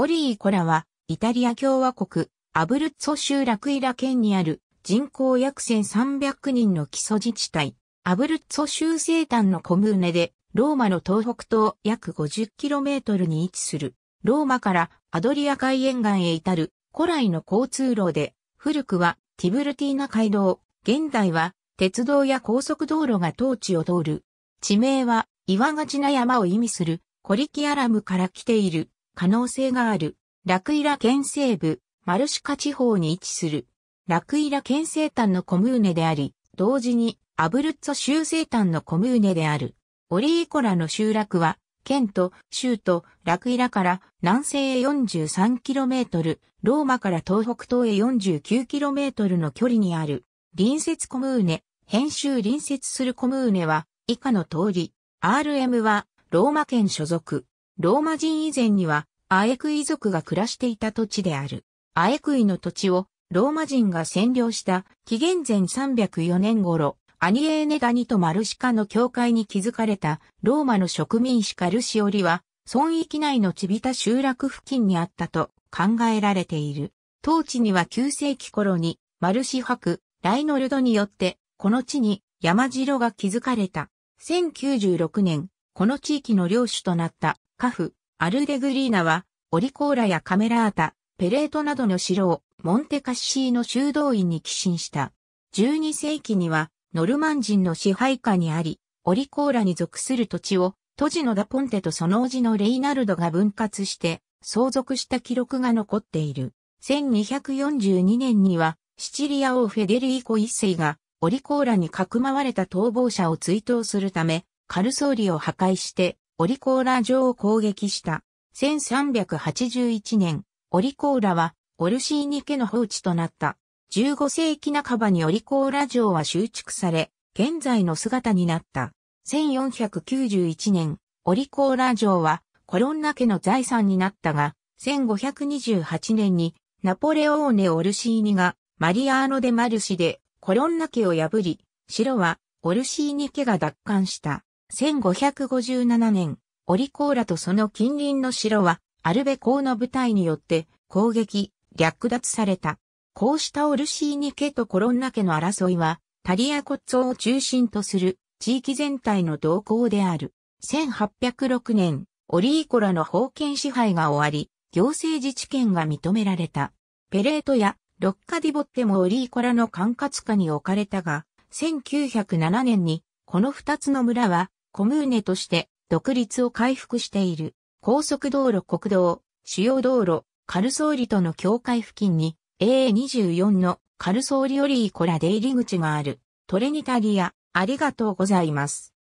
オリー・コラは、イタリア共和国、アブルッツォ州ラクイラ県にある人口約1300人の基礎自治体、アブルッツォ州西端のコムーネで、ローマの東北東約 50km に位置する、ローマからアドリア海沿岸へ至る古来の交通路で、古くはティブルティーナ街道、現代は鉄道や高速道路が当地を通る。地名は岩がちな山を意味するコリキアラムから来ている。可能性がある。ラクイラ県西部、マルシカ地方に位置する。ラクイラ県西端のコムーネであり、同時にアブルッツォ州西端のコムーネである。オリーコラの集落は、県と州とラクイラから南西へ 43km、ローマから東北東へ 49km の距離にある。隣接コムーネ、編集隣接するコムーネは以下の通り、RM はローマ県所属。ローマ人以前にはアエクイ族が暮らしていた土地である。アエクイの土地をローマ人が占領した紀元前304年頃、アニエーネダニとマルシカの境界に築かれたローマの植民地カルシオリは、村域内のチビタ集落付近にあったと考えられている。当地には9世紀頃にマルシ博、ライノルドによって、この地に山城が築かれた。1096年、この地域の領主となったカフ、アルデグリーナは、オリコーラやカメラータ、ペレートなどの城をモンテカッシーの修道院に寄進した。12世紀には、ノルマン人の支配下にあり、オリコーラに属する土地を、都市のダポンテとその叔父のレイナルドが分割して、相続した記録が残っている。1242年には、シチリア王フェデリーコ一世が、オリコーラにかくまわれた逃亡者を追悼するため、カルソーリを破壊して、オリコーラ城を攻撃した。1381年、オリコーラはオルシーニ家の放置となった。15世紀半ばにオリコーラ城は修築され、現在の姿になった。1491年、オリコーラ城はコロンナ家の財産になったが、1528年にナポレオーネ・オルシーニがマリアーノ・デ・マルシでコロンナ家を破り、城はオルシーニ家が奪還した。1557年、オリコーラとその近隣の城は、アルベ公の部隊によって攻撃、略奪された。こうしたオルシーニ家とコロンナ家の争いは、タリアコッツォを中心とする地域全体の動向である。1806年、オリーコラの封建支配が終わり、行政自治権が認められた。ペレートやロッカディボッテもオリーコラの管轄下に置かれたが、1907年にこの二つの村はコムーネとして独立を回復している。高速道路国道、主要道路、カルソーリとの境界付近に AA24 のカルソーリオリーコラ出入り口がある。トレニタリア、ありがとうございます。